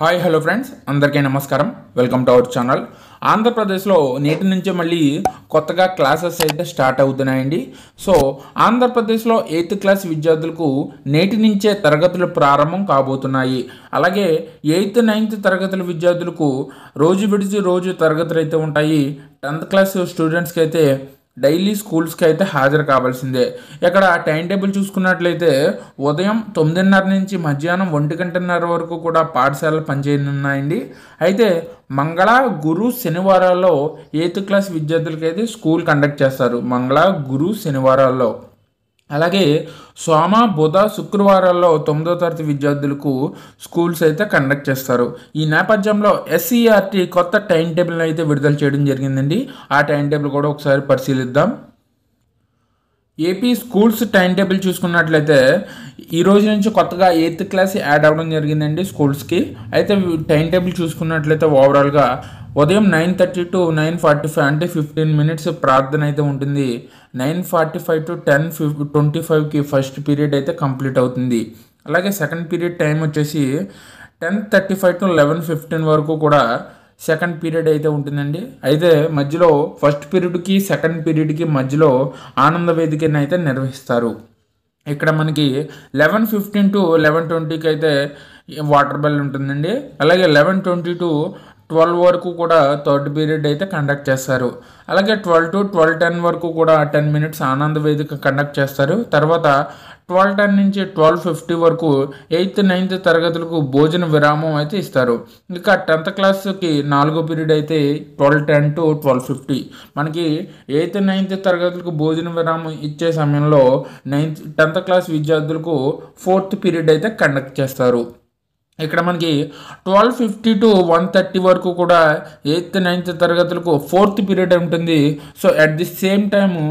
hi hello friends అందరికీ నమస్కారం welcome to our channel ఆంధ్రప్రదేశ్లో నేటి నుంచే మళ్ళీ కొత్తగా క్లాసెస్ అయితే స్టార్ట్ అవుతున్నాయండి సో ఆంధ్రప్రదేశ్లో ఎయిత్ క్లాస్ విద్యార్థులకు నేటి నుంచే తరగతులు ప్రారంభం కాబోతున్నాయి అలాగే ఎయిత్ నైన్త్ తరగతుల విద్యార్థులకు రోజు విడిచి రోజు తరగతులు అయితే ఉంటాయి టెన్త్ క్లాస్ స్టూడెంట్స్కి అయితే డైలీ స్కూల్స్కి అయితే హాజరు కావాల్సిందే ఇక్కడ టైం టేబుల్ చూసుకున్నట్లయితే ఉదయం తొమ్మిదిన్నర నుంచి మధ్యాహ్నం ఒంటి గంటన్నర వరకు కూడా పాఠశాలలు పనిచేయనున్నాయండి అయితే మంగళ గురు శనివారాల్లో ఎయిత్ క్లాస్ విద్యార్థులకైతే స్కూల్ కండక్ట్ చేస్తారు మంగళ గురు శనివారాల్లో అలాగే సోమ బుధ శుక్రవారాల్లో తొమ్మిదో తరగతి విద్యార్థులకు స్కూల్స్ అయితే కండక్ట్ చేస్తారు ఈ నేపథ్యంలో ఎస్సీఆర్టీ e కొత్త టైం టేబుల్ని అయితే విడుదల చేయడం జరిగిందండి ఆ టైం టేబుల్ కూడా ఒకసారి పరిశీలిద్దాం ఏపీ స్కూల్స్ టైం టేబుల్ చూసుకున్నట్లయితే ఈ రోజు నుంచి కొత్తగా ఎయిత్ క్లాస్ యాడ్ అవ్వడం జరిగిందండి స్కూల్స్కి అయితే టైం టేబుల్ చూసుకున్నట్లయితే ఓవరాల్గా ఉదయం nine thirty to nine forty five అంటే ఫిఫ్టీన్ మినిట్స్ ప్రార్థన అయితే ఉంటుంది nine forty five to ten ఫిఫ్ ట్వంటీ ఫైవ్కి ఫస్ట్ పీరియడ్ అయితే కంప్లీట్ అవుతుంది అలాగే సెకండ్ పీరియడ్ టైం వచ్చేసి ten thirty five to eleven fifteen వరకు కూడా సెకండ్ పీరియడ్ అయితే ఉంటుందండి అయితే మధ్యలో ఫస్ట్ పీరియడ్కి సెకండ్ పీరియడ్కి మధ్యలో ఆనంద వేదికని అయితే నిర్వహిస్తారు ఇక్కడ మనకి లెవెన్ ఫిఫ్టీన్ టు లెవెన్ ట్వంటీకి అయితే వాటర్ బెల్ ఉంటుందండి అలాగే లెవెన్ ట్వంటీ టు ట్వెల్వ్ వరకు కూడా థర్డ్ పీరియడ్ అయితే కండక్ట్ చేస్తారు అలాగే ట్వెల్వ్ టు ట్వెల్వ్ టెన్ వరకు కూడా టెన్ మినిట్స్ ఆనంద వేదిక కండక్ట్ చేస్తారు తర్వాత ట్వెల్వ్ టెన్ నుంచి ట్వెల్వ్ ఫిఫ్టీ వరకు ఎయిత్ నైన్త్ తరగతులకు భోజన విరామం అయితే ఇస్తారు ఇంకా టెన్త్ క్లాస్కి నాలుగో పీరియడ్ అయితే twelve ten to twelve fifty మనకి ఎయిత్ నైన్త్ తరగతులకు భోజన విరామం ఇచ్చే సమయంలో నైన్త్ టెన్త్ క్లాస్ విద్యార్థులకు ఫోర్త్ పీరియడ్ అయితే కండక్ట్ చేస్తారు ఇక్కడ మనకి twelve fifty to one thirty వరకు కూడా ఎయిత్ నైన్త్ తరగతులకు ఫోర్త్ పీరియడ్ ఉంటుంది so at the same time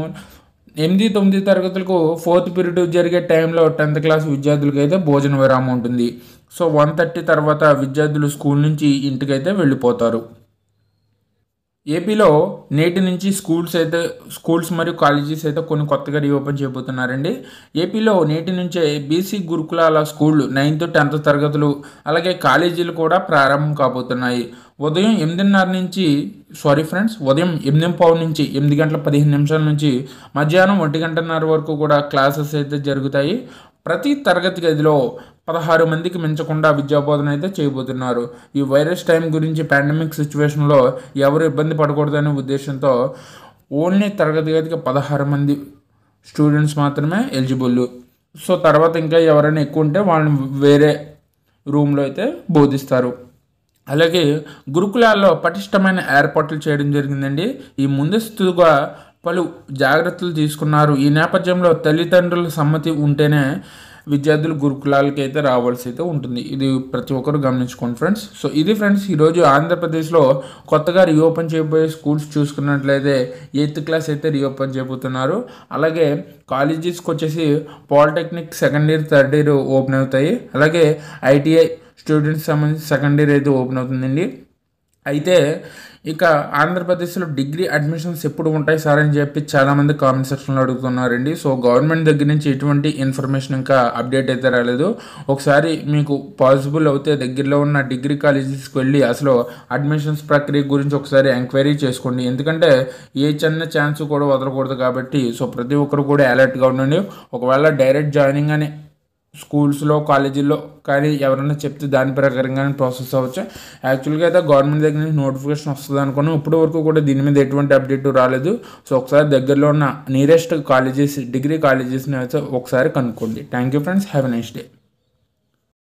ఎనిమిది తొమ్మిది తరగతులకు ఫోర్త్ పీరియడ్ జరిగే టైంలో టెన్త్ క్లాస్ విద్యార్థులకు అయితే భోజన విరామం ఉంటుంది సో వన్ థర్టీ తర్వాత విద్యార్థులు స్కూల్ నుంచి ఇంటికైతే వెళ్ళిపోతారు ఏపీలో నేటి నుంచి స్కూల్స్ అయితే స్కూల్స్ మరియు కాలేజెస్ అయితే కొన్ని కొత్తగా రీఓపెన్ చేయబోతున్నారండి ఏపీలో నేటి నుంచే బీసీ గురుకులాల స్కూళ్ళు నైన్త్ టెన్త్ తరగతులు అలాగే కాలేజీలు కూడా ప్రారంభం కాబోతున్నాయి ఉదయం ఎనిమిదిన్నర నుంచి సారీ ఫ్రెండ్స్ ఉదయం ఎనిమిది పావు నుంచి ఎనిమిది గంటల పదిహేను నిమిషాల నుంచి మధ్యాహ్నం ఒంటి గంటన్నర వరకు కూడా క్లాసెస్ అయితే జరుగుతాయి ప్రతి తరగతి గదిలో పదహారు మందికి మించకుండా విద్యాబోధన అయితే చేయబోతున్నారు ఈ వైరస్ టైం గురించి పాండమిక్ సిచ్యువేషన్లో ఎవరు ఇబ్బంది పడకూడదనే ఉద్దేశంతో ఓన్లీ తరగతి గదికి పదహారు మంది స్టూడెంట్స్ మాత్రమే ఎలిజిబుల్ సో తర్వాత ఇంకా ఎవరైనా ఎక్కువ ఉంటే వాళ్ళని వేరే రూమ్లో అయితే బోధిస్తారు అలాగే గురుకులాల్లో పటిష్టమైన ఏర్పాట్లు చేయడం జరిగిందండి ఈ ముందస్తుగా పలు జాగ్రత్తలు తీసుకున్నారు ఈ నేపథ్యంలో తల్లిదండ్రుల సమ్మతి ఉంటేనే విద్యార్థులు గురుకులాలకి అయితే రావాల్సి అయితే ఉంటుంది ఇది ప్రతి ఒక్కరు గమనించుకోండి ఫ్రెండ్స్ సో ఇది ఫ్రెండ్స్ ఈరోజు ఆంధ్రప్రదేశ్లో కొత్తగా రీఓపెన్ చేయబోయే స్కూల్స్ చూసుకున్నట్లయితే ఎయిత్ క్లాస్ అయితే రీఓపెన్ చేయబోతున్నారు అలాగే కాలేజెస్కి వచ్చేసి polytechnic second year third year open అవుతాయి అలాగే ఐటీఐ స్టూడెంట్స్ సంబంధించి సెకండ్ ఇయర్ అయితే ఓపెన్ అవుతుందండి అయితే ఇక ఆంధ్రప్రదేశ్లో డిగ్రీ అడ్మిషన్స్ ఎప్పుడు ఉంటాయి సార్ అని చెప్పి చాలామంది కామెంట్ సెక్షన్లో అడుగుతున్నారండి సో గవర్నమెంట్ దగ్గర నుంచి ఎటువంటి ఇన్ఫర్మేషన్ ఇంకా అప్డేట్ అయితే రాలేదు ఒకసారి మీకు పాసిబుల్ అయితే దగ్గరలో ఉన్న డిగ్రీ కాలేజెస్కి వెళ్ళి అసలు అడ్మిషన్స్ ప్రక్రియ గురించి ఒకసారి ఎంక్వైరీ చేసుకోండి ఎందుకంటే ఏ చిన్న ఛాన్స్ కూడా వదలకూడదు కాబట్టి సో ప్రతి ఒక్కరు కూడా అలర్ట్గా ఉండండి ఒకవేళ డైరెక్ట్ జాయినింగ్ అని స్కూల్స్లో కాలేజీల్లో కానీ ఎవరైనా చెప్తే దాని ప్రకారంగానే ప్రాసెస్ అవ్వచ్చు యాక్చువల్గా అయితే గవర్నమెంట్ దగ్గర నుంచి నోటిఫికేషన్ వస్తుంది అనుకున్నాం ఇప్పటి వరకు కూడా దీని మీద ఎటువంటి అప్డేట్ రాలేదు సో ఒకసారి దగ్గరలో ఉన్న నియరెస్ట్ కాలేజెస్ డిగ్రీ కాలేజెస్ని అయితే ఒకసారి కనుక్కోండి thank you friends have a nice day